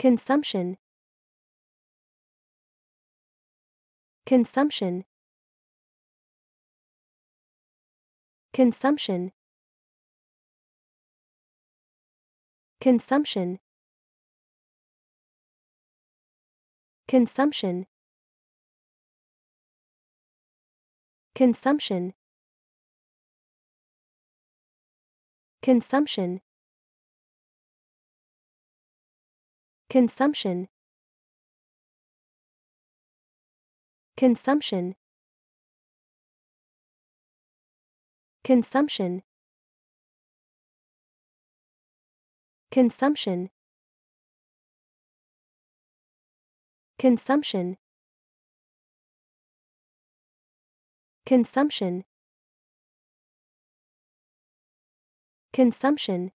Consumption Consumption Consumption Consumption Consumption Consumption Consumption Consumption Consumption Consumption Consumption Consumption Consumption Consumption